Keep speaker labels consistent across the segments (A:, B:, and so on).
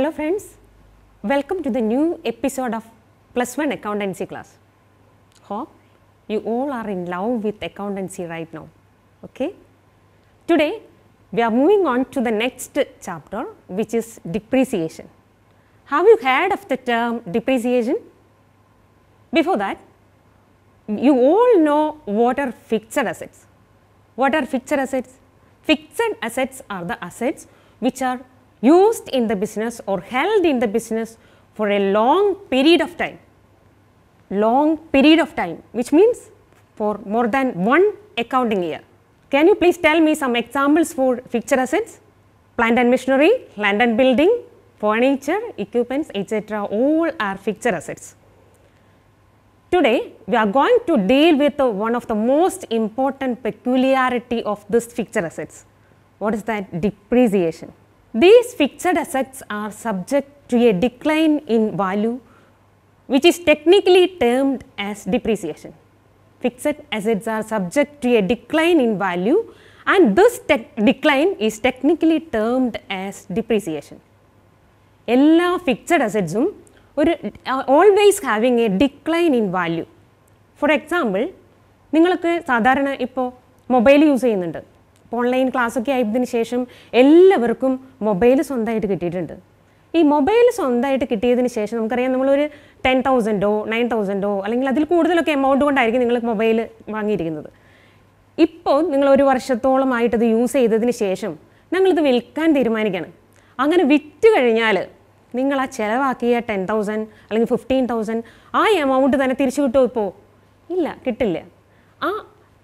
A: Hello friends, welcome to the new episode of Plus One Accountancy class. Hope you all are in love with accountancy right now. Okay. Today we are moving on to the next chapter which is depreciation. Have you heard of the term depreciation? Before that, you all know what are fixed assets. What are fixed assets? Fixed assets are the assets which are used in the business or held in the business for a long period of time, long period of time, which means for more than one accounting year. Can you please tell me some examples for fixed assets? Plant and machinery, land and building, furniture, equipments, etc. all are fixed assets. Today, we are going to deal with the, one of the most important peculiarity of this fixed assets. What is that? Depreciation. These fixed assets are subject to a decline in value which is technically termed as depreciation. Fixed assets are subject to a decline in value and this decline is technically termed as depreciation. എല്ലാ fixed അസറ്റ്സും ഒരു always having a decline in value for example നിങ്ങൾക്ക് സാധാരണ ഇപ്പോൾ mobile use ചെയ്യുന്നുണ്ട് online ക്ലാസ്സൊക്കെ ആയതിനു ശേഷം എല്ലാവർക്കും മൊബൈൽ സ്വന്തമായിട്ട് കിട്ടിയിട്ടുണ്ട് ഈ മൊബൈൽ സ്വന്തമായിട്ട് കിട്ടിയതിന് ശേഷം നമുക്കറിയാം നമ്മളൊരു ടെൻ തൗസൻഡോ നയൻ തൗസൻഡോ അല്ലെങ്കിൽ അതിൽ കൂടുതലൊക്കെ എമൗണ്ട് കൊണ്ടായിരിക്കും നിങ്ങൾ മൊബൈൽ വാങ്ങിയിരിക്കുന്നത് ഇപ്പോൾ നിങ്ങൾ ഒരു വർഷത്തോളമായിട്ട് ഇത് യൂസ് ചെയ്തതിന് ശേഷം ഞങ്ങളിത് വിൽക്കാൻ തീരുമാനിക്കുകയാണ് അങ്ങനെ വിറ്റ് കഴിഞ്ഞാൽ നിങ്ങൾ ആ ചിലവാക്കിയ ടെൻ തൗസൻഡ് അല്ലെങ്കിൽ ഫിഫ്റ്റീൻ തൗസൻഡ് ആ എമൗണ്ട് തന്നെ തിരിച്ചു കിട്ടുമോ ഇപ്പോൾ ഇല്ല കിട്ടില്ല ആ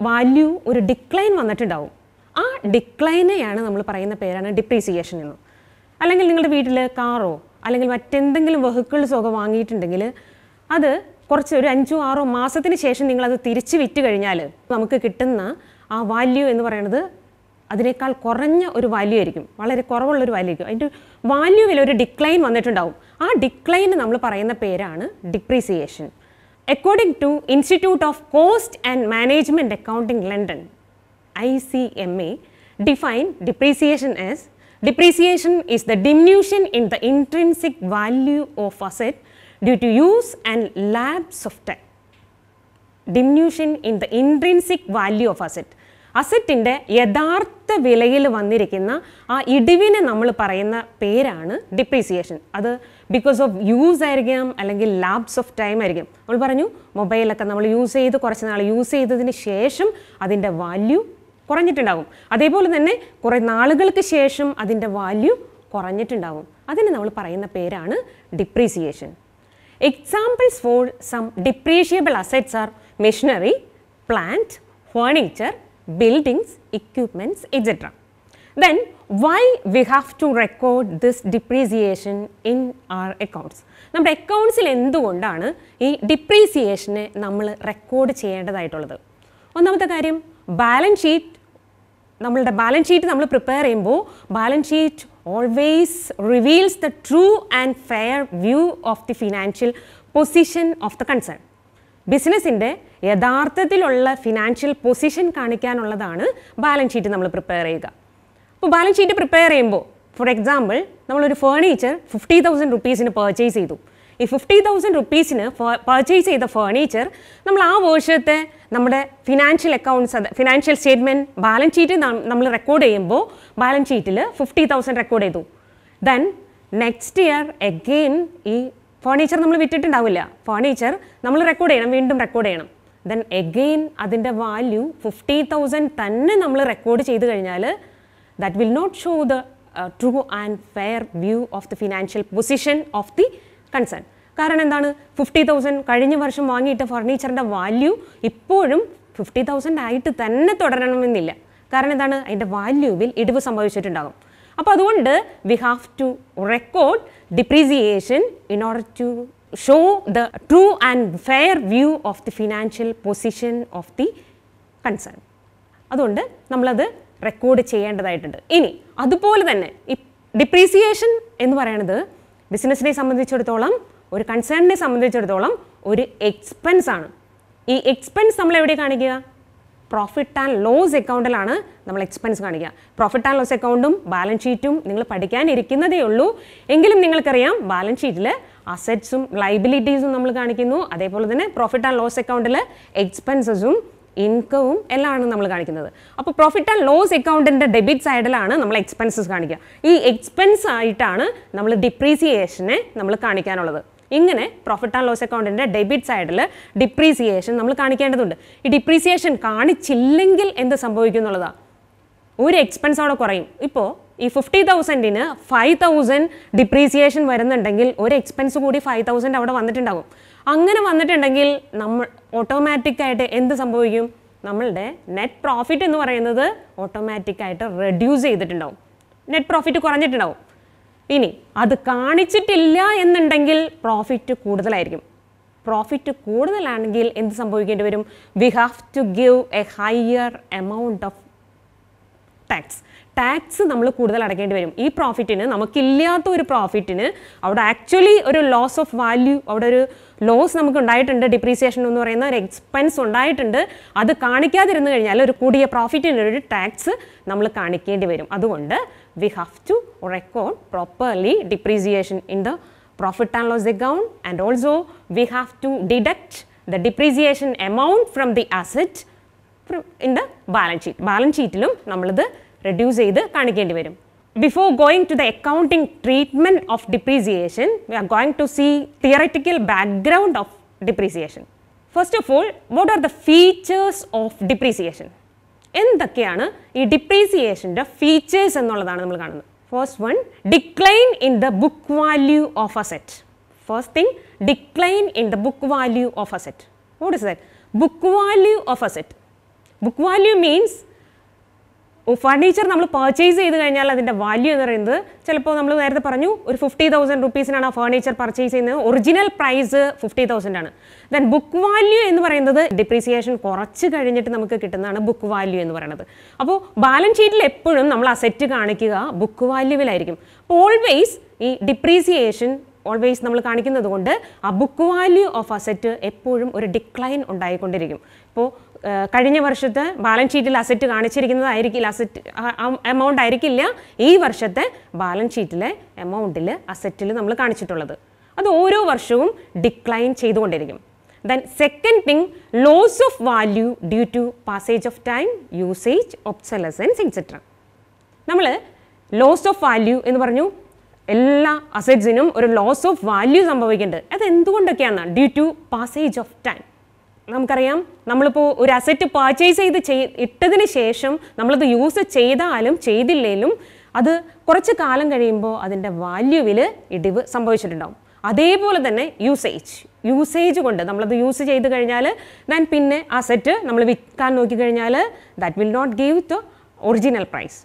A: വാല്യൂ ഒരു ഡിക്ലൈൻ വന്നിട്ടുണ്ടാവും ആ ഡിക്ലൈനെയാണ് നമ്മൾ പറയുന്ന പേരാണ് ഡിപ്രീസിയേഷൻ എന്ന് അല്ലെങ്കിൽ നിങ്ങളുടെ വീട്ടിൽ കാറോ അല്ലെങ്കിൽ മറ്റെന്തെങ്കിലും വെഹിക്കിൾസൊക്കെ വാങ്ങിയിട്ടുണ്ടെങ്കിൽ അത് കുറച്ച് ഒരു അഞ്ചോ ആറോ മാസത്തിന് ശേഷം നിങ്ങളത് തിരിച്ച് വിറ്റ് കഴിഞ്ഞാൽ നമുക്ക് കിട്ടുന്ന ആ വാല്യൂ എന്ന് പറയുന്നത് അതിനേക്കാൾ കുറഞ്ഞ ഒരു വാല്യൂ ആയിരിക്കും വളരെ കുറവുള്ളൊരു വാല്യൂ ആയിരിക്കും അതിൻ്റെ വാല്യൂവിൽ ഒരു ഡിക്ലൈൻ വന്നിട്ടുണ്ടാവും ആ ഡിക്ലൈന് നമ്മൾ പറയുന്ന പേരാണ് depreciation according to Institute of Cost and Management Accounting London ICMA define depreciation as depreciation is the diminution in the intrinsic value of asset due to use and lapse of time. Diminution in the intrinsic value of asset. Asset അസറ്റിൻ്റെ യഥാർത്ഥ വിലയിൽ വന്നിരിക്കുന്ന ആ ഇടിവിനെ നമ്മൾ പറയുന്ന പേരാണ് depreciation അത് because of use ആയിരിക്കാം അല്ലെങ്കിൽ ലാബ്സ് ഓഫ് ടൈം ആയിരിക്കും നമ്മൾ പറഞ്ഞു മൊബൈലൊക്കെ നമ്മൾ യൂസ് ചെയ്ത് കുറച്ച് നാൾ യൂസ് ചെയ്തതിന് ശേഷം അതിൻ്റെ value കുറഞ്ഞിട്ടുണ്ടാകും അതേപോലെ തന്നെ കുറേ നാളുകൾക്ക് ശേഷം അതിൻ്റെ വാല്യൂ കുറഞ്ഞിട്ടുണ്ടാകും അതിന് നമ്മൾ പറയുന്ന പേരാണ് depreciation examples for some depreciable assets are machinery plant furniture buildings equipments etcetera then why we have to record this depreciation in our accounts നമ്മുടെ അക്കൗണ്ട്സിൽ എന്തുകൊണ്ടാണ് ഈ ഡിപ്രീസിയേഷനെ നമ്മൾ റെക്കോർഡ് ചെയ്യേണ്ടതായിട്ടുള്ളത് ഒന്നാമത്തെ കാര്യം ബാലൻസ് ഷീറ്റ് നമ്മളുടെ ബാലൻസ് ഷീറ്റ് നമ്മൾ പ്രിപ്പയർ ചെയ്യുമ്പോൾ balance sheet always reveals the true and fair view of the financial position of the concern ബിസിനസ്സിൻ്റെ യഥാർത്ഥത്തിലുള്ള ഫിനാൻഷ്യൽ പൊസിഷൻ കാണിക്കാനുള്ളതാണ് ബാലൻസ് ഷീറ്റ് നമ്മൾ പ്രിപ്പയർ ചെയ്യുക അപ്പോൾ ബാലൻസ് ഷീറ്റ് പ്രിപ്പയർ ചെയ്യുമ്പോൾ ഫോർ എക്സാമ്പിൾ നമ്മളൊരു ഫേർണിച്ചർ ഫിഫ്റ്റി തൗസൻഡ് റുപ്പീസിന് പർച്ചേസ് ചെയ്തു ഈ ഫിഫ്റ്റി തൗസൻഡ് റുപ്പീസിന് പർച്ചേസ് ചെയ്ത ഫേർണിച്ചർ നമ്മൾ ആ വർഷത്തെ നമ്മുടെ ഫിനാൻഷ്യൽ അക്കൗണ്ട്സ് അത് ഫിനാൻഷ്യൽ സ്റ്റേറ്റ്മെൻറ്റ് ബാലൻസ് ഷീറ്റ് നമ്മൾ റെക്കോർഡ് ചെയ്യുമ്പോൾ ബാലൻസ് ഷീറ്റിൽ ഫിഫ്റ്റി തൗസൻഡ് റെക്കോർഡ് ചെയ്തു ദെൻ നെക്സ്റ്റ് ഇയർ എഗെയിൻ ഈ ഫേർണിച്ചർ നമ്മൾ വിറ്റിട്ടുണ്ടാവില്ല ഫേർണിച്ചർ നമ്മൾ റെക്കോർഡ് ചെയ്യണം വീണ്ടും റെക്കോർഡ് ചെയ്യണം ദെൻ എഗെയിൻ അതിൻ്റെ വാല്യൂ ഫിഫ്റ്റി തൗസൻഡ് തന്നെ നമ്മൾ റെക്കോർഡ് ചെയ്ത് കഴിഞ്ഞാൽ that will not show the true and fair view of the financial position of the concern കാരണം എന്താണ് ഫിഫ്റ്റി തൗസൻഡ് കഴിഞ്ഞ വർഷം വാങ്ങിയിട്ട ഫർണിച്ചറിൻ്റെ വാല്യൂ ഇപ്പോഴും ഫിഫ്റ്റി തൗസൻഡ് ആയിട്ട് തന്നെ തുടരണമെന്നില്ല കാരണം എന്താണ് അതിൻ്റെ വാല്യൂവിൽ ഇടിവ് സംഭവിച്ചിട്ടുണ്ടാകും അപ്പോൾ അതുകൊണ്ട് we have to record depreciation in order to show the true and fair view of the financial position of the concern അതുകൊണ്ട് നമ്മളത് റെക്കോർഡ് ചെയ്യേണ്ടതായിട്ടുണ്ട് ഇനി അതുപോലെ തന്നെ ഈ ഡിപ്രീസിയേഷൻ എന്ന് പറയുന്നത് ബിസിനസ്സിനെ സംബന്ധിച്ചിടത്തോളം ഒരു കൺസേണിനെ സംബന്ധിച്ചിടത്തോളം ഒരു എക്സ്പെൻസ് ആണ് ഈ എക്സ്പെൻസ് നമ്മൾ എവിടെ കാണിക്കുക പ്രോഫിറ്റ് ആൻഡ് ലോസ് അക്കൗണ്ടിലാണ് നമ്മൾ എക്സ്പെൻസ് കാണിക്കുക പ്രോഫിറ്റ് ആൻഡ് ലോസ് അക്കൗണ്ടും ബാലൻസ് ഷീറ്റും നിങ്ങൾ പഠിക്കാനിരിക്കുന്നതേ ഉള്ളൂ എങ്കിലും നിങ്ങൾക്കറിയാം ബാലൻസ് ഷീറ്റിൽ അസറ്റ്സും ലൈബിലിറ്റീസും നമ്മൾ കാണിക്കുന്നു അതേപോലെ തന്നെ പ്രോഫിറ്റ് ആൻഡ് ലോസ് അക്കൗണ്ടിൽ എക്സ്പെൻസസും ഇൻകവും ആണ് നമ്മൾ കാണിക്കുന്നത് അപ്പോൾ പ്രോഫിറ്റ് ആൻഡ് ലോസ് അക്കൗണ്ടിൻ്റെ ഡെബിറ്റ് സൈഡിലാണ് നമ്മൾ എക്സ്പെൻസസ് കാണിക്കുക ഈ എക്സ്പെൻസ് ആയിട്ടാണ് നമ്മൾ ഡിപ്രീസിയേഷനെ നമ്മൾ കാണിക്കാനുള്ളത് ഇങ്ങനെ പ്രോഫിറ്റ് ആൻഡ് ലോസ് അക്കൗണ്ടിൻ്റെ ഡെബിറ്റ് സൈഡിൽ ഡിപ്രീസിയേഷൻ നമ്മൾ കാണിക്കേണ്ടതുണ്ട് ഈ ഡിപ്രീസിയേഷൻ കാണിച്ചില്ലെങ്കിൽ എന്ത് സംഭവിക്കും എന്നുള്ളതാണ് ഒരു എക്സ്പെൻസ് അവിടെ കുറയും ഇപ്പോൾ ഈ ഫിഫ്റ്റി തൗസൻഡിന് ഫൈവ് തൗസൻഡ് ഡിപ്രീസിയേഷൻ വരുന്നുണ്ടെങ്കിൽ ഒരു എക്സ്പെൻസ് കൂടി ഫൈവ് തൗസൻഡ് അവിടെ വന്നിട്ടുണ്ടാകും അങ്ങനെ വന്നിട്ടുണ്ടെങ്കിൽ നമ്മൾ ഓട്ടോമാറ്റിക്കായിട്ട് എന്ത് സംഭവിക്കും നമ്മളുടെ നെറ്റ് പ്രോഫിറ്റ് എന്ന് പറയുന്നത് ഓട്ടോമാറ്റിക്കായിട്ട് റെഡ്യൂസ് ചെയ്തിട്ടുണ്ടാവും നെറ്റ് പ്രോഫിറ്റ് കുറഞ്ഞിട്ടുണ്ടാവും ഇനി അത് കാണിച്ചിട്ടില്ല എന്നുണ്ടെങ്കിൽ പ്രോഫിറ്റ് കൂടുതലായിരിക്കും പ്രോഫിറ്റ് കൂടുതലാണെങ്കിൽ എന്ത് സംഭവിക്കേണ്ടി വരും we have to give a higher amount of tax tax നമ്മൾ കൂടുതൽ അടയ്ക്കേണ്ടി വരും ഈ പ്രോഫിറ്റിന് നമുക്കില്ലാത്ത ഒരു പ്രോഫിറ്റിന് അവിടെ ആക്ച്വലി ഒരു ലോസ് ഓഫ് വാല്യൂ അവിടെ ഒരു ലോസ് നമുക്ക് ഉണ്ടായിട്ടുണ്ട് ഡിപ്രീസിയേഷൻ എന്ന് പറയുന്ന ഒരു എക്സ്പെൻസ് ഉണ്ടായിട്ടുണ്ട് അത് കാണിക്കാതിരുന്നു കഴിഞ്ഞാൽ ഒരു കൂടിയ പ്രോഫിറ്റിന് ഒരു ടാക്സ് നമ്മൾ കാണിക്കേണ്ടി വരും അതുകൊണ്ട് we have to record properly depreciation in the profit and loss account and also we have to deduct the depreciation amount from the asset in the balance sheet. Balance sheet sheetilum നമ്മളിത് reduce ചെയ്ത് കാണിക്കേണ്ടി വരും. Before going to the accounting treatment of depreciation, we are going to see theoretical background of depreciation. First of all, what are the features of depreciation? എന്തൊക്കെയാണ് ഈ ഡിപ്രീസിയേഷൻ്റെ features എന്നുള്ളതാണ് നമ്മൾ കാണുന്നത് first one decline in the book value of asset first thing decline in the book value of asset what is that book value of asset book value means furniture നമ്മൾ purchase ചെയ്ത് കഴിഞ്ഞാൽ അതിൻ്റെ value എന്ന് പറയുന്നത് ചിലപ്പോൾ നമ്മൾ നേരത്തെ പറഞ്ഞു ഒരു ഫിഫ്റ്റി തൗസൻഡ് റുപ്പീസിനാണ് ആ ഫർണിച്ചർ പർച്ചേസ് ചെയ്യുന്നത് ഒറിജിനൽ പ്രൈസ് ഫിഫ്റ്റി തൗസൻഡ് ആണ് ദെൻ ബുക്ക് വാല്യൂ എന്ന് പറയുന്നത് ഡിപ്രീസിയേഷൻ കുറച്ച് കഴിഞ്ഞിട്ട് നമുക്ക് കിട്ടുന്നതാണ് ബുക്ക് വാല്യൂ എന്ന് പറയുന്നത് അപ്പോൾ ബാലൻസ് ഷീറ്റിൽ എപ്പോഴും നമ്മൾ അസെറ്റ് കാണിക്കുക ബുക്ക് വാല്യൂവിലായിരിക്കും അപ്പോൾ ഓൾവേസ് ഈ ഡിപ്രീസിയേഷൻ ഓൾവേസ് നമ്മൾ കാണിക്കുന്നത് കൊണ്ട് ആ ബുക്ക് വാല്യൂ ഓഫ് അസെറ്റ് എപ്പോഴും ഒരു ഡിക്ലൈൻ ഉണ്ടായിക്കൊണ്ടിരിക്കും ഇപ്പോൾ കഴിഞ്ഞ വർഷത്തെ ബാലൻസ് ഷീറ്റിൽ അസറ്റ് കാണിച്ചിരിക്കുന്നതായിരിക്കില്ല അസറ്റ് എമൗണ്ട് ആയിരിക്കില്ല ഈ വർഷത്തെ ബാലൻസ് ഷീറ്റിലെ എമൗണ്ടിൽ അസറ്റിൽ നമ്മൾ കാണിച്ചിട്ടുള്ളത് അത് ഓരോ വർഷവും ഡിക്ലൈൻ ചെയ്തുകൊണ്ടിരിക്കും then second thing loss of value due to passage of time usage obsolescence etcetera നമ്മൾ ലോസ് ഓഫ് വാല്യൂ എന്ന് പറഞ്ഞു എല്ലാ അസറ്റ്സിനും ഒരു ലോസ് ഓഫ് വാല്യൂ സംഭവിക്കുന്നുണ്ട് അത് എന്തുകൊണ്ടൊക്കെയാണ് due to passage of time നമുക്കറിയാം നമ്മളിപ്പോൾ ഒരു അസറ്റ് പർച്ചേസ് ചെയ്ത് ചെയ് ഇട്ടതിന് ശേഷം നമ്മളത് യൂസ് ചെയ്താലും ചെയ്തില്ലെങ്കിലും അത് കുറച്ച് കാലം കഴിയുമ്പോൾ അതിൻ്റെ വാല്യൂവിൽ ഇടിവ് സംഭവിച്ചിട്ടുണ്ടാകും അതേപോലെ തന്നെ യൂസേജ് യൂസേജ് കൊണ്ട് നമ്മളത് യൂസ് ചെയ്ത് കഴിഞ്ഞാൽ ദൻ പിന്നെ ആ സെറ്റ് നമ്മൾ വിൽക്കാൻ നോക്കിക്കഴിഞ്ഞാൽ that will not give to original price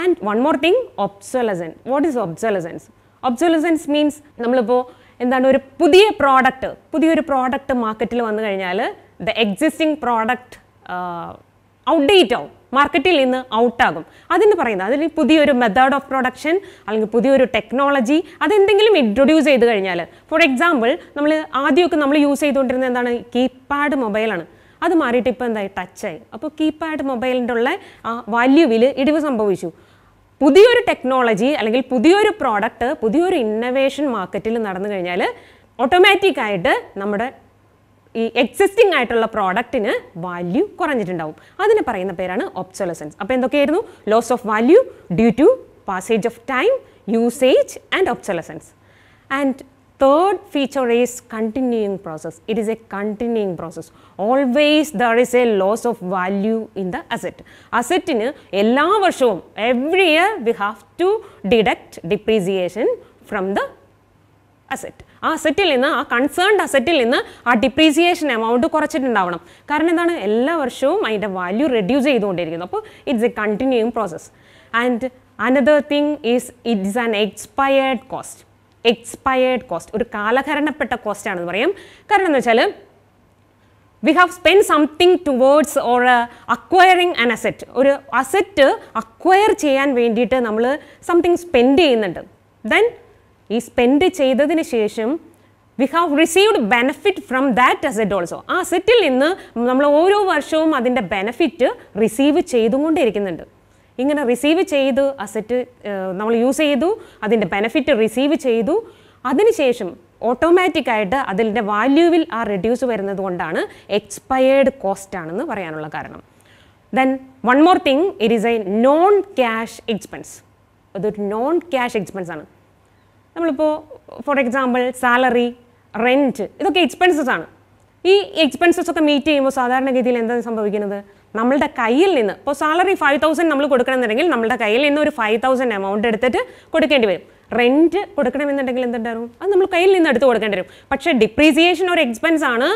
A: and one more thing obsolescence what is obsolescence obsolescence means നമ്മളിപ്പോൾ എന്താണ് ഒരു പുതിയ പ്രോഡക്റ്റ് പുതിയൊരു പ്രോഡക്റ്റ് മാർക്കറ്റിൽ വന്നു കഴിഞ്ഞാൽ ദ എക്സിസ്റ്റിംഗ് പ്രോഡക്റ്റ് ഔട്ട്ഡേറ്റ് ആവും മാർക്കറ്റിൽ നിന്ന് ഔട്ടാകും അതെന്ന് പറയുന്നത് അതിൽ പുതിയൊരു മെത്തേഡ് ഓഫ് പ്രൊഡക്ഷൻ അല്ലെങ്കിൽ പുതിയൊരു ടെക്നോളജി അതെന്തെങ്കിലും ഇൻട്രൊഡ്യൂസ് ചെയ്ത് കഴിഞ്ഞാൽ ഫോർ എക്സാമ്പിൾ നമ്മൾ ആദ്യമൊക്കെ നമ്മൾ യൂസ് ചെയ്തുകൊണ്ടിരുന്ന എന്താണ് കീപാഡ് മൊബൈലാണ് അത് മാറിയിട്ട് ഇപ്പോൾ എന്തായി ടച്ചായി അപ്പോൾ കീപാഡ് മൊബൈലിൻ്റെ ഉള്ള ആ വാല്യൂവിൽ ഇടിവ് സംഭവിച്ചു പുതിയൊരു ടെക്നോളജി അല്ലെങ്കിൽ പുതിയൊരു പ്രോഡക്റ്റ് പുതിയൊരു ഇന്നവേഷൻ മാർക്കറ്റിൽ നടന്നു കഴിഞ്ഞാൽ ഓട്ടോമാറ്റിക് ആയിട്ട് നമ്മുടെ ഈ എക്സിസ്റ്റിംഗ് ആയിട്ടുള്ള പ്രോഡക്റ്റിന് വാല്യൂ കുറഞ്ഞിട്ടുണ്ടാവും അതിന് പറയുന്ന പേരാണ് ഒബ്സൊലസൻസ് അപ്പോൾ എന്തൊക്കെയായിരുന്നു loss of value due to passage of time usage and obsolescence and third feature is continuing process. It is a continuing process. Always there is a loss of value in the asset. Asset in every year we have to deduct depreciation from the asset. Asset in concerned asset in the depreciation amount to correct it value reduce it is a continuing process. And another thing is it is an expired cost. Expired cost ഒരു കാലഹരണപ്പെട്ട cost ആണെന്ന് പറയും കാരണം എന്ന് വെച്ചാൽ we have spend something towards or acquiring an asset ഒരു asset acquire ചെയ്യാൻ വേണ്ടിയിട്ട് നമ്മൾ സംതിങ് സ്പെൻഡ് ചെയ്യുന്നുണ്ട് ദെൻ ഈ സ്പെൻഡ് ചെയ്തതിന് ശേഷം we have received benefit from that asset also ആ അസെറ്റിൽ നിന്ന് നമ്മൾ ഓരോ വർഷവും അതിൻ്റെ ബെനഫിറ്റ് റിസീവ് ചെയ്തുകൊണ്ടിരിക്കുന്നുണ്ട് ഇങ്ങനെ റിസീവ് ചെയ്ത് അസറ്റ് നമ്മൾ യൂസ് ചെയ്തു അതിൻ്റെ ബെനഫിറ്റ് റിസീവ് ചെയ്തു അതിനുശേഷം ഓട്ടോമാറ്റിക്കായിട്ട് അതിൻ്റെ വാല്യൂവിൽ ആ റെഡ്യൂസ് വരുന്നത് കൊണ്ടാണ് എക്സ്പയേർഡ് കോസ്റ്റ് ആണെന്ന് പറയാനുള്ള കാരണം then one more thing it is a non cash expense അതൊരു നോൺ ക്യാഷ് എക്സ്പെൻസ് ആണ് നമ്മളിപ്പോൾ ഫോർ എക്സാമ്പിൾ സാലറി റെൻറ്റ് ഇതൊക്കെ എക്സ്പെൻസസ് ആണ് ഈ എക്സ്പെൻസസ് ഒക്കെ മീറ്റ് ചെയ്യുമ്പോൾ സാധാരണഗതിയിൽ എന്താണ് സംഭവിക്കുന്നത് നമ്മളുടെ കയ്യിൽ നിന്ന് ഇപ്പോൾ സാലറി ഫൈവ് തൗസൻഡ് നമ്മൾ കൊടുക്കണമെന്നുണ്ടെങ്കിൽ നമ്മളുടെ കയ്യിൽ നിന്ന് ഒരു ഫൈവ് തൗസൻഡ് എമൗണ്ട് എടുത്തിട്ട് കൊടുക്കേണ്ടി വരും റെൻറ്റ് കൊടുക്കണമെന്നുണ്ടെങ്കിൽ എന്തുണ്ടാവും അത് നമ്മൾ കയ്യിൽ നിന്ന് എടുത്ത് കൊടുക്കേണ്ടി വരും പക്ഷേ ഡിപ്രീസിയേഷൻ ഒരു എക്സ്പെൻസ് ആണ്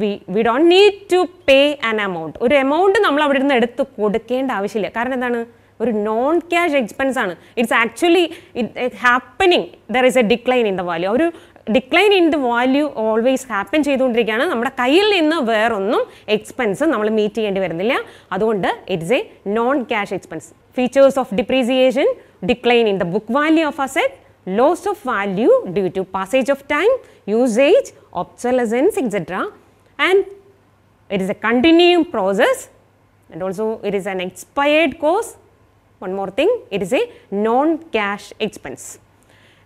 A: we we don't need to pay an amount ഒരു എമൗണ്ട് നമ്മൾ അവിടെ നിന്ന് എടുത്ത് കൊടുക്കേണ്ട ആവശ്യമില്ല കാരണം എന്താണ് ഒരു നോൺ ക്യാഷ് എക്സ്പെൻസ് ആണ് it's actually it happening there is a decline in the value ഒരു decline in the value always happens in the same way. We expense meet it is a non-cash expense. Features of depreciation, decline in the book value of asset, loss of value due to passage of time, usage, obsolescence, etc. And it is a continuum process and also it is an expired course. One more thing, it is a non-cash expense.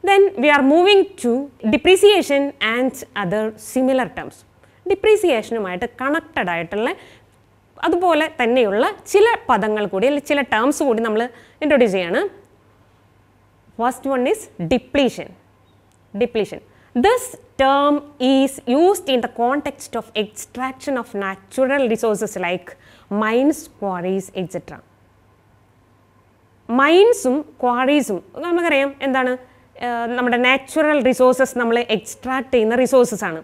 A: Then we are moving to depreciation and other similar terms. ഡിപ്രീസിയേഷനുമായിട്ട് connected ആയിട്ടുള്ള അതുപോലെ തന്നെയുള്ള ചില പദങ്ങൾ കൂടി അല്ലെങ്കിൽ ചില terms കൂടി നമ്മൾ ഇൻട്രൊഡ്യൂസ് ചെയ്യാണ് first one is depletion depletion this term is used in the context of extraction of natural resources like mines quarries etcetera മൈൻസും ക്വാറീസും നമുക്കറിയാം എന്താണ് നമ്മുടെ നാച്ചുറൽ റിസോഴ്സസ് നമ്മൾ എക്സ്ട്രാക്ട് ചെയ്യുന്ന റിസോഴ്സസ് ആണ്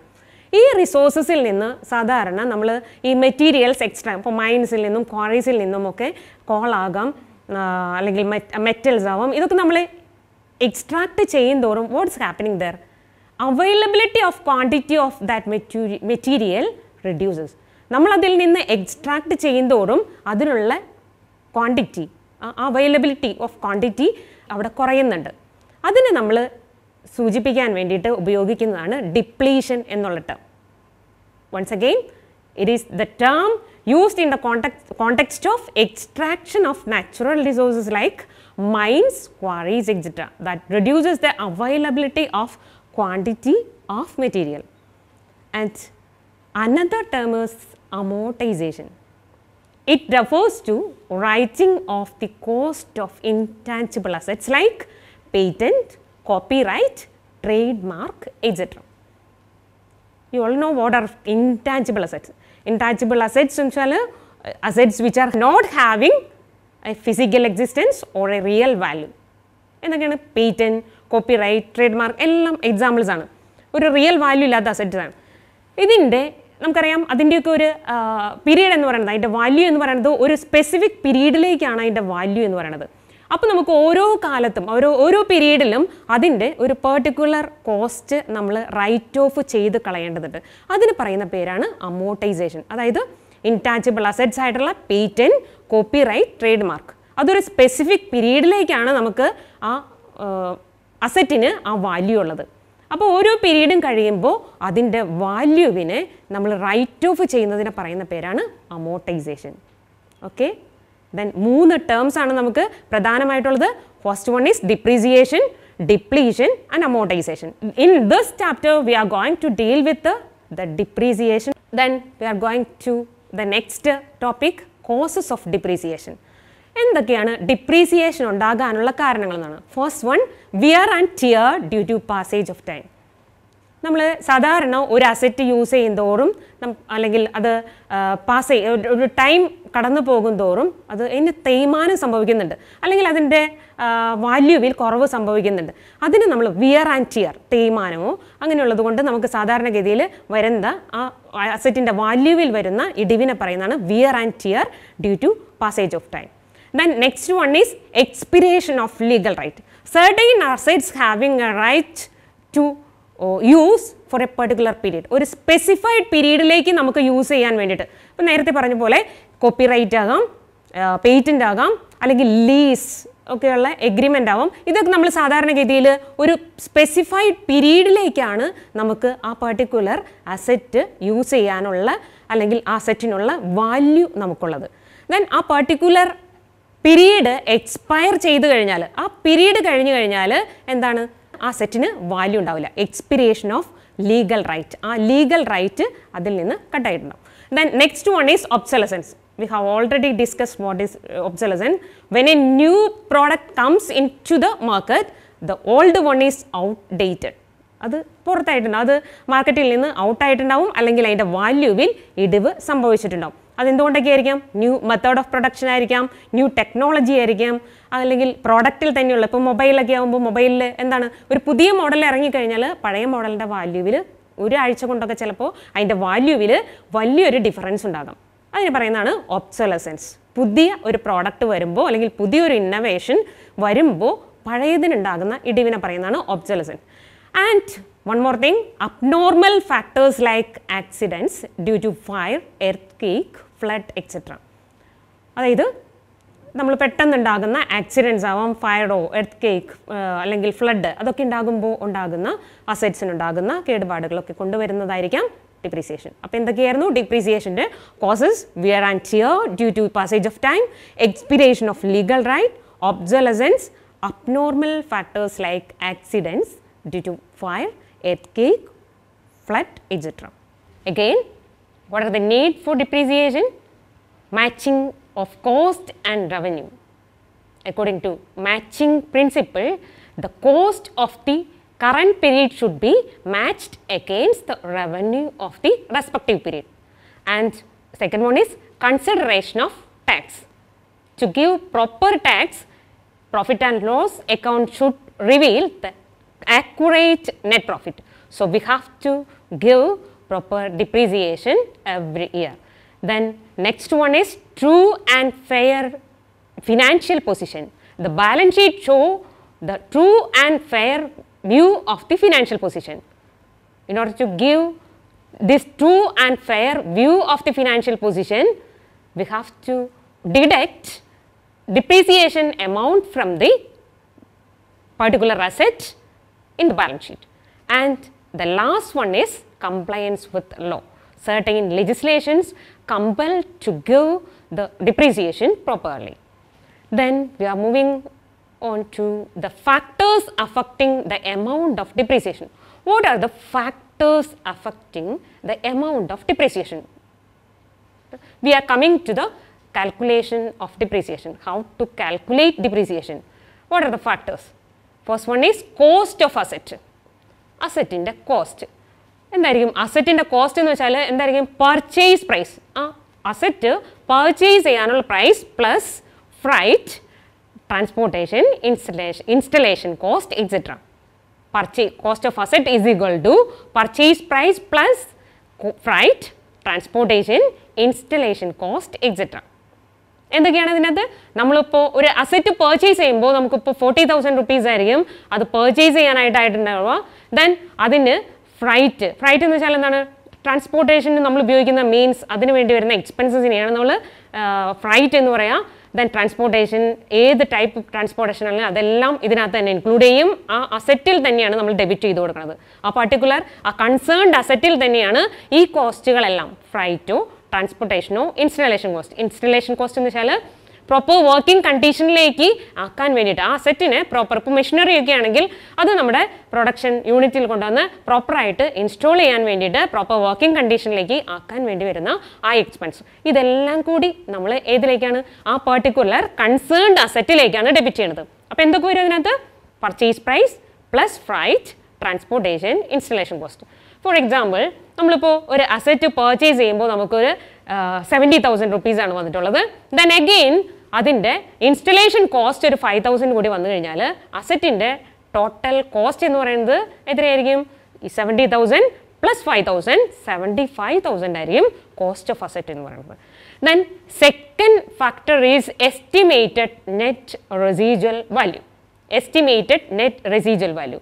A: ഈ റിസോഴ്സസിൽ നിന്ന് സാധാരണ നമ്മൾ ഈ മെറ്റീരിയൽസ് എക്സ്ട്രാ ഇപ്പോൾ മൈൻസിൽ നിന്നും ക്വാറീസിൽ നിന്നുമൊക്കെ കോളാകാം അല്ലെങ്കിൽ മെറ്റൽസ് ആവാം ഇതൊക്കെ നമ്മൾ എക്സ്ട്രാക്ട് ചെയ്യും തോറും what's happening there availability of quantity of that material material reduces നമ്മളതിൽ നിന്ന് എക്സ്ട്രാക്ട് ചെയ്യും തോറും അതിനുള്ള ക്വാണ്ടിറ്റി അവൈലബിലിറ്റി ഓഫ് ക്വാണ്ടിറ്റി അവിടെ കുറയുന്നുണ്ട് അതിനെ നമ്മൾ സൂചിപ്പിക്കാൻ വേണ്ടിയിട്ട് ഉപയോഗിക്കുന്നതാണ് ഡിപ്ലീഷൻ എന്നുള്ള term once again it is the term used in the context, context of extraction of natural resources like mines, quarries, etc. that reduces the availability of quantity of material. And another term is amortization. It refers to writing off the cost of intangible assets like patent copyright trademark etcetera you all know what are are assets assets. Assets എന്ന് വെച്ചാൽ assets which are not having a physical existence or a real value എന്തൊക്കെയാണ് patent copyright trademark എല്ലാം examples ആണ് ഒരു real value ഇല്ലാത്ത assets ആണ് ഇതിൻ്റെ നമുക്കറിയാം അതിൻ്റെയൊക്കെ ഒരു പീരീഡ് uh, എന്ന് പറയുന്നത് അതിൻ്റെ വാല്യൂ എന്ന് പറയുന്നത് ഒരു സ്പെസിഫിക് പീരീഡിലേക്കാണ് അതിൻ്റെ വാല്യൂ എന്ന് പറയുന്നത് അപ്പോൾ നമുക്ക് ഓരോ കാലത്തും ഓരോ ഓരോ പീരീഡിലും അതിൻ്റെ ഒരു പെർട്ടിക്കുലർ കോസ്റ്റ് നമ്മൾ റൈറ്റ് ഓഫ് ചെയ്ത് കളയേണ്ടതുണ്ട് അതിന് പറയുന്ന പേരാണ് അമോർട്ടൈസേഷൻ അതായത് ഇൻടാഞ്ചിബിൾ അസറ്റ്സ് ആയിട്ടുള്ള patent copyright trademark അതൊരു സ്പെസിഫിക് പീരീഡിലേക്കാണ് നമുക്ക് ആ അസറ്റിന് ആ വാല്യൂ ഉള്ളത് അപ്പോൾ ഓരോ പീരീഡും കഴിയുമ്പോൾ അതിൻ്റെ വാല്യൂവിനെ നമ്മൾ റൈറ്റ് ഓഫ് ചെയ്യുന്നതിനെ പറയുന്ന പേരാണ് അമോർട്ടൈസേഷൻ ഓക്കെ ദെൻ മൂന്ന് ടേംസ് ആണ് നമുക്ക് പ്രധാനമായിട്ടുള്ളത് first one is depreciation depletion and amortisation in this chapter we are going to deal with the depreciation then we are going to the next topic causes of depreciation എന്തൊക്കെയാണ് depreciation ഉണ്ടാകാനുള്ള കാരണങ്ങൾ എന്നാണ് first one wear and tear due to passage of time നമ്മൾ സാധാരണ ഒരു asset use ചെയ്യുന്തോറും അല്ലെങ്കിൽ അത് pass ചെയ്യ ഒരു ടൈം കടന്നു തോറും അത് അതിന് തേയ്മാനം സംഭവിക്കുന്നുണ്ട് അല്ലെങ്കിൽ അതിൻ്റെ വാല്യൂവിൽ കുറവ് സംഭവിക്കുന്നുണ്ട് അതിന് നമ്മൾ വിയർ ആൻഡ് ടിയർ തേയ്മാനമോ അങ്ങനെയുള്ളത് കൊണ്ട് നമുക്ക് സാധാരണഗതിയിൽ വരുന്ന ആ അസറ്റിൻ്റെ വാല്യൂവിൽ വരുന്ന ഇടിവിനെ പറയുന്നതാണ് wear and tear due to passage of time then next one is expiration of legal right certain assets having a right to use for a particular period ഒരു സ്പെസിഫൈഡ് പീരീഡിലേക്ക് നമുക്ക് യൂസ് ചെയ്യാൻ വേണ്ടിയിട്ട് ഇപ്പം നേരത്തെ പറഞ്ഞ പോലെ കോപ്പിറൈറ്റ് ആകാം പേറ്റൻ്റ് ആകാം അല്ലെങ്കിൽ ലീസ് ഒക്കെയുള്ള എഗ്രിമെൻ്റ് ആവും ഇതൊക്കെ നമ്മൾ സാധാരണഗതിയിൽ ഒരു സ്പെസിഫൈഡ് പീരീഡിലേക്കാണ് നമുക്ക് ആ പർട്ടിക്കുലർ അസറ്റ് യൂസ് ചെയ്യാനുള്ള അല്ലെങ്കിൽ ആ അസറ്റിനുള്ള വാല്യൂ നമുക്കുള്ളത് ദെൻ ആ പർട്ടിക്കുലർ പീരീഡ് എക്സ്പയർ ചെയ്ത് കഴിഞ്ഞാൽ ആ പീരീഡ് കഴിഞ്ഞ് കഴിഞ്ഞാൽ എന്താണ് ആ സെറ്റിന് വാല്യൂ ഉണ്ടാവില്ല എക്സ്പിരിയേഷൻ ഓഫ് ലീഗൽ റൈറ്റ് ആ ലീഗൽ റൈറ്റ് അതിൽ നിന്ന് കട്ടായിട്ടുണ്ടാവും then next one is obsolescence already discuss what is obsolescence when a When a new product comes into the market, the old one is outdated. അത് പുറത്തായിട്ടുണ്ടാവും അത് മാർക്കറ്റിൽ നിന്ന് ഔട്ടായിട്ടുണ്ടാവും അല്ലെങ്കിൽ അതിൻ്റെ വാല്യൂവിൽ ഇടിവ് സംഭവിച്ചിട്ടുണ്ടാവും അതെന്തുകൊണ്ടൊക്കെ ആയിരിക്കാം ന്യൂ മെത്തേഡ് ഓഫ് പ്രൊഡക്ഷൻ ആയിരിക്കാം ന്യൂ ടെക്നോളജി ആയിരിക്കാം അല്ലെങ്കിൽ പ്രോഡക്റ്റിൽ തന്നെയുള്ള ഇപ്പോൾ മൊബൈലൊക്കെ ആകുമ്പോൾ മൊബൈലിൽ എന്താണ് ഒരു പുതിയ മോഡൽ ഇറങ്ങിക്കഴിഞ്ഞാൽ പഴയ മോഡലിൻ്റെ വാല്യൂവിൽ ഒരാഴ്ച കൊണ്ടൊക്കെ ചിലപ്പോൾ അതിൻ്റെ വാല്യൂവിൽ വലിയൊരു ഡിഫറൻസ് ഉണ്ടാകും അതിന് പറയുന്നതാണ് ഒബ്സൊലസൻസ് പുതിയ ഒരു പ്രോഡക്റ്റ് വരുമ്പോൾ അല്ലെങ്കിൽ പുതിയൊരു ഇന്നവേഷൻ വരുമ്പോൾ പഴയതിനുണ്ടാകുന്ന ഇടിവിനെ പറയുന്നതാണ് obsolescence and one more thing abnormal factors like accidents due to fire earthquake flood etcetera അതായത് നമ്മൾ പെട്ടെന്നുണ്ടാകുന്ന ആക്സിഡൻസ് ആവാം ഫയറോ എർത്ത് കേക്ക് അല്ലെങ്കിൽ ഫ്ലഡ് അതൊക്കെ ഉണ്ടാകുമ്പോൾ ഉണ്ടാകുന്ന അസെറ്റ്സിനുണ്ടാകുന്ന കേടുപാടുകളൊക്കെ കൊണ്ടുവരുന്നതായിരിക്കാം ഡിപ്രീസിയേഷൻ അപ്പോൾ എന്തൊക്കെയായിരുന്നു ഡിപ്രീസിയേഷൻ്റെ causes wear and tear due to passage of time expiration of legal right obsolescence abnormal factors like accidents due to fire earthquake flood etcetera again what are the need for depreciation matching of cost and revenue. According to matching principle, the cost of the current period should be matched against the revenue of the respective period. And second one is consideration of tax. To give proper tax, profit and loss account should reveal the accurate net profit. So, we have to give proper depreciation every year. Then next one is true and fair financial position. The balance sheet show the true and fair view of the financial position. In order to give this true and fair view of the financial position, we have to deduct depreciation amount from the particular asset in the balance sheet. And the last one is compliance with law certain legislations compel to give the depreciation properly. Then we are moving on to the factors affecting the amount of depreciation. What are the factors affecting the amount of depreciation? We are coming to the calculation of depreciation, how to calculate depreciation. What are the factors? First one is cost of asset, asset in the cost. എന്തായിരിക്കും അസറ്റിൻ്റെ cost എന്ന് വെച്ചാൽ എന്തായിരിക്കും purchase price ആ asset purchase ചെയ്യാനുള്ള price plus freight transportation installation installation cost etcetera purchase cost of asset is equal to purchase price plus freight transportation installation cost etcetera എന്തൊക്കെയാണ് ഇതിനകത്ത് നമ്മളിപ്പോൾ ഒരു അസറ്റ് പേർച്ചേസ് ചെയ്യുമ്പോൾ നമുക്കിപ്പോൾ ഫോർട്ടി തൗസൻഡ് റുപ്പീസ് ആയിരിക്കും അത് പേർച്ചേസ് ചെയ്യാനായിട്ടായിട്ടുണ്ടാവുക ദെൻ അതിന് ഫ്രൈറ്റ് ഫ്രൈറ്റ് എന്ന് വെച്ചാൽ എന്താണ് ട്രാൻസ്പോർട്ടേഷന് നമ്മൾ ഉപയോഗിക്കുന്ന മീൻസ് അതിന് വേണ്ടി വരുന്ന എക്സ്പെൻസസിനെയാണ് നമ്മൾ ഫ്രൈറ്റ് എന്ന് പറയാം ദെൻ ട്രാൻസ്പോർട്ടേഷൻ ഏത് ടൈപ്പ് ഓഫ് ട്രാൻസ്പോർട്ടേഷൻ ആണെങ്കിലും അതെല്ലാം ഇതിനകത്ത് തന്നെ ഇൻക്ലൂഡ് ചെയ്യും ആ അസറ്റിൽ തന്നെയാണ് നമ്മൾ ഡെബിറ്റ് ചെയ്ത് കൊടുക്കുന്നത് ആ പർട്ടിക്കുലർ ആ കൺസേൺഡ് അസറ്റിൽ തന്നെയാണ് ഈ കോസ്റ്റുകളെല്ലാം ഫ്ലൈറ്റോ ട്രാൻസ്പോർട്ടേഷനോ ഇൻസ്റ്റലേഷൻ കോസ്റ്റ് ഇൻസ്റ്റലേഷൻ കോസ്റ്റ് എന്ന് വെച്ചാൽ പ്രോപ്പർ വർക്കിംഗ് കണ്ടീഷനിലേക്ക് ആക്കാൻ വേണ്ടിയിട്ട് ആ സെറ്റിനെ പ്രോപ്പർ ഇപ്പോൾ മെഷീനറി ഒക്കെ ആണെങ്കിൽ അത് നമ്മുടെ പ്രൊഡക്ഷൻ യൂണിറ്റിൽ കൊണ്ടുവന്ന് പ്രോപ്പറായിട്ട് ഇൻസ്റ്റാൾ ചെയ്യാൻ വേണ്ടിയിട്ട് പ്രോപ്പർ വർക്കിംഗ് കണ്ടീഷനിലേക്ക് ആക്കാൻ വേണ്ടി വരുന്ന ആ എക്സ്പെൻസ് ഇതെല്ലാം കൂടി നമ്മൾ ഏതിലേക്കാണ് ആ പെർട്ടിക്കുലർ കൺസേൺഡ് സെറ്റിലേക്കാണ് ഡെബിറ്റ് ചെയ്യുന്നത് അപ്പോൾ എന്തൊക്കെ വരും അതിനകത്ത് purchase price plus freight transportation installation cost for example നമ്മളിപ്പോൾ ഒരു അസറ്റ് പർച്ചേസ് ചെയ്യുമ്പോൾ നമുക്കൊരു സെവൻറ്റി തൗസൻഡ് റുപ്പീസാണ് വന്നിട്ടുള്ളത് ദെൻ അഗെയിൻ അതിൻ്റെ ഇൻസ്റ്റലേഷൻ കോസ്റ്റ് ഒരു ഫൈവ് തൗസൻഡ് കൂടി വന്നു കഴിഞ്ഞാൽ അസറ്റിൻ്റെ ടോട്ടൽ കോസ്റ്റ് എന്ന് പറയുന്നത് എത്രയായിരിക്കും seventy thousand plus five thousand seventy five thousand ആയിരിക്കും കോസ്റ്റ് ഓഫ് അസറ്റ് എന്ന് പറയുന്നത് then second factor is estimated net residual value estimated net residual value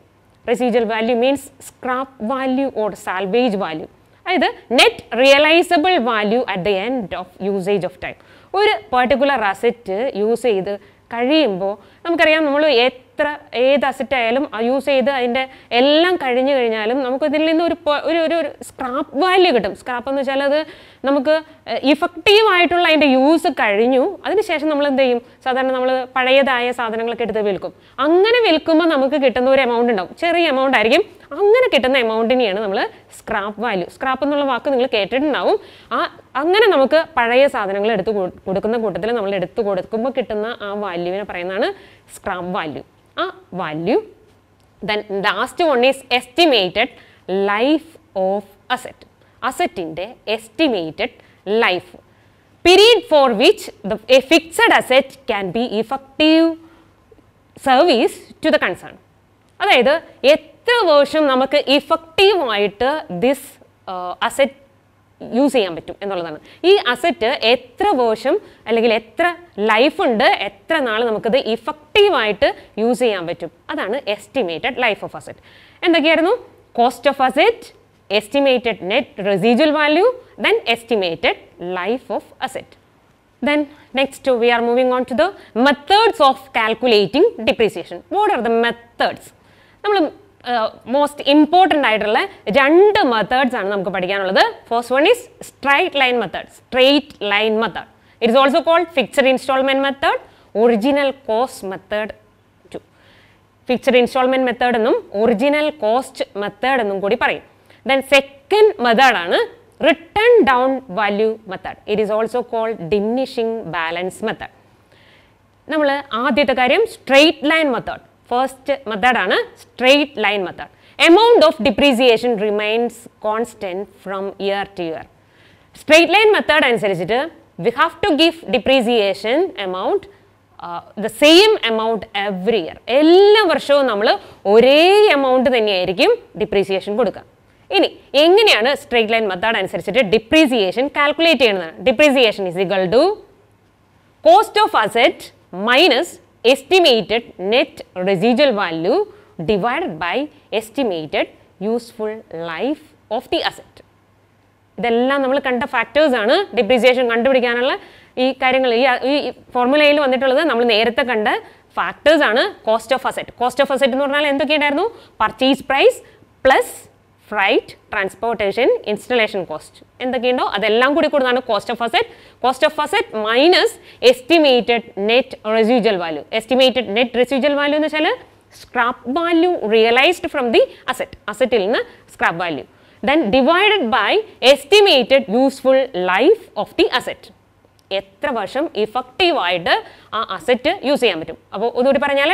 A: residual value means scrap value or salvage value അതായത് net realisable value at the end of usage of time ഒരു particular asset use ചെയ്ത് കഴിയുമ്പോൾ നമുക്കറിയാം നമ്മൾ എത്ര ഏത് asset ആയാലും use ചെയ്ത് അതിൻ്റെ എല്ലാം കഴിഞ്ഞു കഴിഞ്ഞാലും നമുക്ക് ഇതിൽ നിന്ന് ഒരു ഒരു ഒരു സ്ക്രാപ്പ് വാല്യൂ കിട്ടും സ്ക്രാപ്പ് എന്ന് വെച്ചാൽ അത് നമുക്ക് ഇഫക്റ്റീവായിട്ടുള്ള അതിൻ്റെ യൂസ് കഴിഞ്ഞു അതിനുശേഷം നമ്മൾ എന്ത് ചെയ്യും സാധാരണ നമ്മൾ പഴയതായ സാധനങ്ങളൊക്കെ എടുത്ത് വിൽക്കും അങ്ങനെ വിൽക്കുമ്പോൾ നമുക്ക് കിട്ടുന്ന ഒരു എമൗണ്ട് ഉണ്ടാവും ചെറിയ എമൗണ്ട് ആയിരിക്കും അങ്ങനെ കിട്ടുന്ന എമൗണ്ടിനെയാണ് നമ്മൾ സ്ക്രാപ്പ് വാല്യൂ സ്ക്രാപ്പ് എന്നുള്ള വാക്ക് നിങ്ങൾ കേട്ടിട്ടുണ്ടാവും ആ അങ്ങനെ നമുക്ക് പഴയ സാധനങ്ങൾ എടുത്ത് കൊടുക്കുന്ന കൂട്ടത്തിൽ നമ്മൾ എടുത്തു കൊടുക്കുമ്പോൾ കിട്ടുന്ന ആ വാല്യൂവിനെ പറയുന്നതാണ് സ്ക്രാപ്പ് വാല്യൂ ആ value then last one is estimated life of asset അസെറ്റിൻ്റെ estimated life period for which the a fixed asset can be effective service to the concern അതായത് എത്ര വർഷം നമുക്ക് ഇഫക്റ്റീവായിട്ട് ദിസ് അസെറ്റ് യൂസ് ചെയ്യാൻ പറ്റും എന്നുള്ളതാണ് ഈ അസറ്റ് എത്ര വേർഷം അല്ലെങ്കിൽ എത്ര ലൈഫ് ഉണ്ട് എത്ര നാൾ നമുക്കത് ഇഫക്റ്റീവായിട്ട് യൂസ് ചെയ്യാൻ പറ്റും അതാണ് എസ്റ്റിമേറ്റഡ് ലൈഫ് ഓഫ് അസറ്റ് എന്തൊക്കെയായിരുന്നു cost of asset estimated net residual value then estimated life of asset then next we are moving on to the methods of calculating depreciation what are the methods നമ്മൾ most important ആയിട്ടുള്ള രണ്ട് methods ആണ് നമുക്ക് പഠിക്കാനുള്ളത് first one is straight line method straight line method it's also called fixed instalment method original cost method to fixed instalment method എന്നും original cost method എന്നും കൂടി പറയും ദെൻ സെക്കൻഡ് മെത്തേഡാണ് written down value method it is also called diminishing balance method നമ്മൾ ആദ്യത്തെ കാര്യം straight line method first മെത്തേഡാണ് straight line method amount of depreciation remains constant from year to year straight line method അനുസരിച്ചിട്ട് we have to give depreciation amount the same amount every year എല്ലാ വർഷവും നമ്മൾ ഒരേ amount തന്നെയായിരിക്കും depreciation കൊടുക്കുക ഇനി എങ്ങനെയാണ് സ്ട്രെയിറ്റ് ലൈൻ മെത്തേഡ് അനുസരിച്ചിട്ട് ഡിപ്രീസിയേഷൻ കാൽക്കുലേറ്റ് ചെയ്യുന്നത് depreciation is equal to cost of asset minus estimated net residual value divided by estimated useful life of the asset. ഇതെല്ലാം നമ്മൾ കണ്ട ഫാക്ടേഴ്സ് ആണ് ഡിപ്രീസിയേഷൻ കണ്ടുപിടിക്കാനുള്ള ഈ കാര്യങ്ങൾ ഈ ഈ ഫോർമുലയിൽ വന്നിട്ടുള്ളത് നമ്മൾ നേരത്തെ കണ്ട ഫാക്ടേഴ്സ് ആണ് cost of asset cost of asset എന്ന് പറഞ്ഞാൽ എന്തൊക്കെയുണ്ടായിരുന്നു purchase price plus freight transportation installation cost എന്തൊക്കെയുണ്ടോ അതെല്ലാം കൂടി കൂടുന്നതാണ് cost of asset cost of asset minus estimated net residual value estimated net residual value എന്ന് വെച്ചാൽ scrap value realised from the asset അസെറ്റിൽ നിന്ന് scrap value then divided by estimated useful life of the asset എത്ര വർഷം ഇഫക്റ്റീവായിട്ട് ആ asset use ചെയ്യാൻ പറ്റും അപ്പോൾ ഒന്നുകൂടി പറഞ്ഞാൽ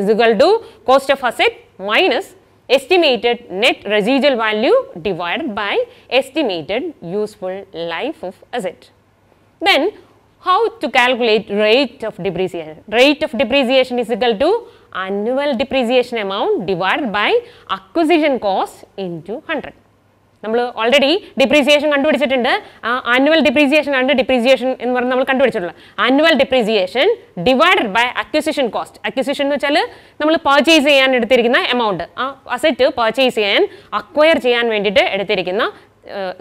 A: is equal to cost of asset minus estimated net residual value divided by estimated useful life of asset. Then how to calculate rate of depreciation? Rate of depreciation is equal to annual depreciation amount divided by acquisition cost into 100. നമ്മൾ already depreciation കണ്ടുപിടിച്ചിട്ടുണ്ട് ആ annual depreciation ആണ് depreciation എന്ന് പറഞ്ഞ് നമ്മൾ കണ്ടുപിടിച്ചിട്ടുള്ളത് annual depreciation divided by acquisition cost acquisition എന്ന് വെച്ചാൽ നമ്മൾ പർച്ചേസ് ചെയ്യാൻ എടുത്തിരിക്കുന്ന എമൗണ്ട് ആ അസെറ്റ് പർച്ചേസ് ചെയ്യാൻ അക്വയർ ചെയ്യാൻ വേണ്ടിയിട്ട് എടുത്തിരിക്കുന്ന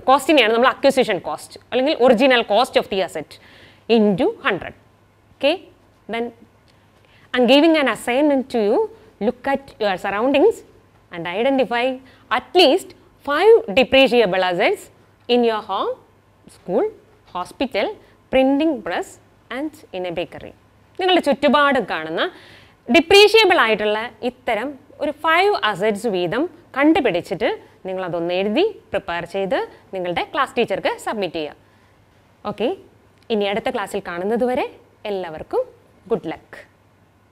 A: കോസ്റ്റിനെയാണ് നമ്മൾ അക്വിസിഷൻ കോസ്റ്റ് അല്ലെങ്കിൽ original cost of the asset into hundred okay then I giving an assignment to you look at your surroundings and identify at least five depreciable assets in your home, school, hospital, printing press and in a bakery. നിങ്ങളുടെ ചുറ്റുപാടും കാണുന്ന depreciable ആയിട്ടുള്ള ഇത്തരം ഒരു five assets വീതം കണ്ടുപിടിച്ചിട്ട് നിങ്ങളതൊന്ന് എഴുതി prepare ചെയ്ത് നിങ്ങളുടെ ക്ലാസ് ടീച്ചർക്ക് സബ്മിറ്റ് ചെയ്യുക ഓക്കെ ഇനി അടുത്ത ക്ലാസ്സിൽ കാണുന്നതുവരെ എല്ലാവർക്കും ഗുഡ് ലക്ക്